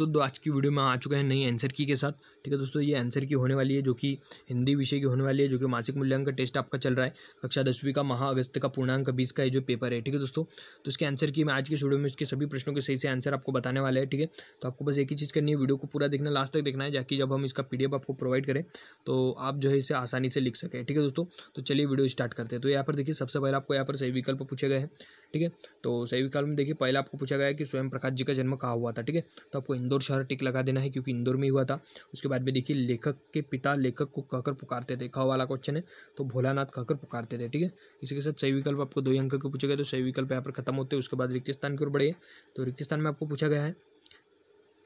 दोस्तों दो आज की वीडियो में आ चुके हैं नई आंसर की के साथ ठीक है दोस्तों ये आंसर की होने वाली है जो कि हिंदी विषय की होने वाली है जो कि मासिक मूल्यांक का टेस्ट आपका चल रहा है कक्षा दसवीं का महा अगस्त का पूर्णांक बीस का ये जो पेपर है ठीक है दोस्तों तो इसके आंसर की मैं आज के वीडियो में इसके सभी प्रश्नों के सही से आंसर आपको बताने वाला है ठीक है तो आपको बस एक ही चीज़ करनी है वीडियो को पूरा देखना लास्ट तक देखना है जाकि जब हम इसका पी आपको प्रोवाइड करें तो आप जो है इसे आसानी से लिख सकें ठीक है दोस्तों तो चलिए वीडियो स्टार्ट करते हैं तो यहाँ पर देखिए सबसे पहले आपको यहाँ पर सही विकल्प पूछे गए हैं ठीक है तो सही विकल्प में देखिए पहले आपको पूछा गया कि स्वयं प्रकाश जी का जन्म कहाँ हुआ था ठीक है तो आपको इंदौर शहर टिक लगा देना है क्योंकि इंदौर में हुआ था उसके बाद में देखिए लेखक के पिता लेखक को कहकर पुकारते थे ख वाला क्वेश्चन है तो भोलानाथ कहकर पुकारते थे ठीक है इसी के साथ सही विकल्प आपको दो अंक के पूछे गए तो सही विकल्प यहाँ पर खत्म होते हैं उसके बाद रिक्त स्थान की ओर बढ़े तो रिक्त स्थान में आपको पूछा गया है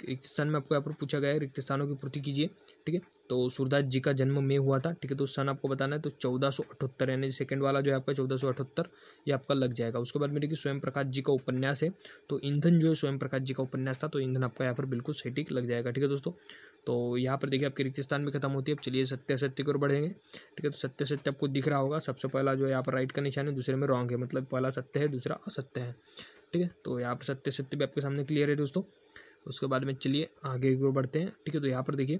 रिक्त स्थान में आपको यहाँ पर पूछा गया है रिक्त स्थानों की पूर्ति कीजिए ठीक है तो सूरदास जी का जन्म में हुआ था ठीक है तो सन आपको बताना है तो चौदह सौ अठहत्तर यानी सेकंड वाला जो है आपका चौदह सौ अठहत्तर ये आपका लग जाएगा उसके बाद में देखिए स्वयं प्रकाश जी का उपन्यास है तो ईंधन जो है स्वयं प्रकाश जी का उपन्यास था तो ईंधन आपका यहाँ पर बिल्कुल सही लग जाएगा ठीक है दोस्तों तो यहाँ पर देखिए आपके रिक्त स्थान भी खत्म होती है अब चलिए सत्य सत्य की ओर बढ़ेंगे ठीक है तो सत्य सत्य आपको दिख रहा होगा सबसे पहला जो यहाँ पर राइट का निशान है दूसरे में रॉन्ग है मतलब पहला सत्य है दूसरा असत्य है ठीक है तो यहाँ पर सत्य सत्य भी आपके सामने क्लियर है दोस्तों उसके बाद में चलिए आगे की ओर बढ़ते हैं ठीक है तो यहाँ पर देखिए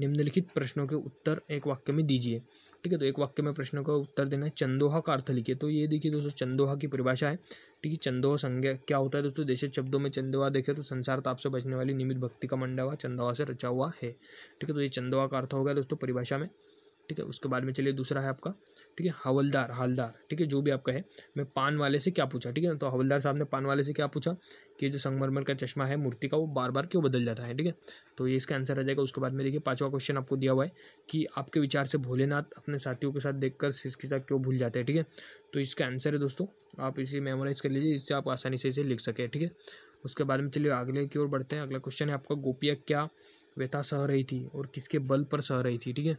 निम्नलिखित प्रश्नों के उत्तर एक वाक्य में दीजिए ठीक है तो एक वाक्य में प्रश्नों का उत्तर देना है चंदोहा का अर्थ लिखिए तो ये देखिए दोस्तों चंदोहा की परिभाषा है ठीक है चंदोहा संज्ञा क्या होता है दोस्तों देशित शब्दों में चंदोहा देखे तो संसार ताप से बचने वाली निमित भक्ति का मंडवा चंदोहा से रचा हुआ है ठीक है तो ये चंदोहा का अर्थ हो गया दोस्तों परिभाषा में ठीक है उसके बाद में चलिए दूसरा है आपका ठीक है हवलदार हवलदार ठीक है जो भी आपका है मैं पान वाले से क्या पूछा ठीक है ना तो हवलदार साहब ने पान वाले से क्या पूछा कि जो संगमरमर का चश्मा है मूर्ति का वो बार बार क्यों बदल जाता है ठीक है तो ये इसका आंसर आ जाएगा उसके बाद में देखिए पांचवा क्वेश्चन आपको दिया हुआ है कि आपके विचार से भोलेनाथ अपने साथियों के साथ देखकर हिचकिचा क्यों भूल जाते हैं ठीक है थीके? तो इसका आंसर है दोस्तों आप इसे मेमोराइज कर लीजिए इससे आप आसानी से इसे लिख सके ठीक है उसके बाद में चलिए अगले की ओर बढ़ते हैं अगला क्वेश्चन है आपका गोपिया क्या व्यथा सह रही थी और किसके बल पर सह रही थी ठीक है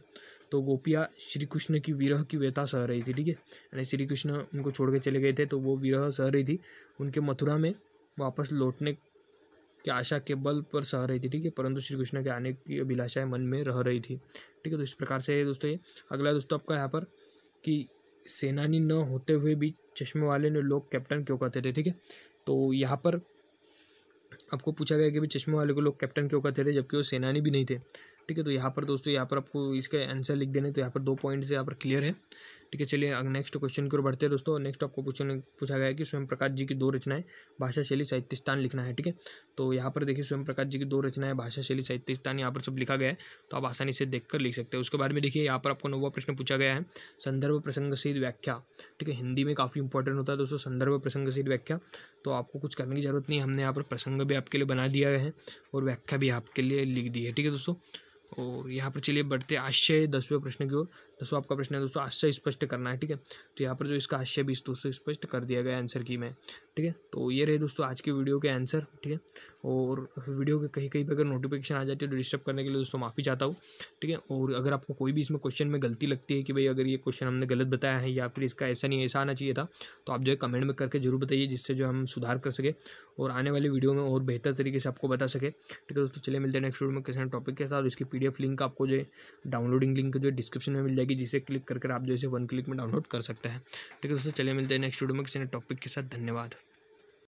तो गोपियाँ श्री कृष्ण की विरह की व्यथा सह रही थी ठीक है यानी श्री कृष्ण उनको छोड़ के चले गए थे तो वो विरह सह रही थी उनके मथुरा में वापस लौटने की आशा के बल पर सह रही थी ठीक है परंतु श्री कृष्ण के आने की अभिलाषाएं मन में रह रही थी ठीक है तो इस प्रकार से दोस्तों ये अगला दोस्तों आपका यहाँ पर कि सेनानी न होते हुए भी चश्मे वाले ने लोग कैप्टन क्यों कहते थे ठीक है तो यहाँ पर आपको पूछा गया कि भी चश्मे वाले को लोग कैप्टन क्यों कहते थे जबकि वो सेनानी भी नहीं थे ठीक है तो यहाँ पर दोस्तों यहाँ पर आपको इसके आंसर लिख देने तो यहाँ पर दो पॉइंट यहाँ पर क्लियर है ठीक है चलिए अब नेक्स्ट क्वेश्चन की ओर बढ़ते हैं दोस्तों नेक्स्ट आपको क्वेश्चन पूछा गया है कि स्वयं प्रकाश जी की दो रचनाएं भाषा शैली साहित्य स्थान लिखना है ठीक है तो यहाँ पर देखिए स्वयं प्रकाश जी की दो रचनाएं भाषा शैली साहित्य स्थान यहाँ पर सब लिखा गया है तो आप आसानी से देख कर लिख सकते हैं उसके बाद में देखिए यहाँ पर आपको नौवा प्रश्न पूछा गया है संदर्भ प्रसंग सहित व्याख्या ठीक है हिंदी में काफ़ी इंपॉर्टेंट होता है दोस्तों संदर्भ प्रसंग सहित व्याख्या तो आपको कुछ करने की जरूरत नहीं हमने यहाँ पर प्रसंग भी आपके लिए बना दिया है और व्याख्या भी आपके लिए लिख दी है ठीक है दोस्तों और यहाँ पर चलिए बढ़ते आशय दसवें प्रश्न की ओर दसवा आपका प्रश्न है दोस्तों आशय स्पष्ट करना है ठीक है तो यहाँ पर जो इसका आश्चर्य भी दोस्तों स्पष्ट कर दिया गया आंसर की में ठीक है तो ये रहे दोस्तों आज के वीडियो के आंसर ठीक है और वीडियो के कहीं कहीं पर अगर नोटिफिकेशन आ जाती है तो डिस्टर्ब करने के लिए दोस्तों माफ़ी चाहता हूँ ठीक है और अगर आपको कोई भी इसमें क्वेश्चन में गलती लगती है कि भाई अगर ये क्वेश्चन हमने गलत बताया है या फिर इसका ऐसा नहीं ऐसा आना चाहिए था तो आप जो है कमेंट में करके ज़रूर बताइए जिससे जो हम सुधार कर सके और आने वाली वीडियो में और बेहतर तरीके से आपको बता सके ठीक है दोस्तों चले मिलते हैं नेक्स्ट वीडियो में किसी टॉपिक के साथ इसकी पी लिंक आपको जो है डाउनलोडिंग लिंक जो है डिस्क्रिप्शन में मिल जाएगी जिसे क्लिक करके आप जो है वन क्लिक में डाउनलोड कर सकते हैं ठीक है दोस्तों चले मिलते हैं नेक्स्ट वीडियो में किसी टॉपिक के साथ धन्यवाद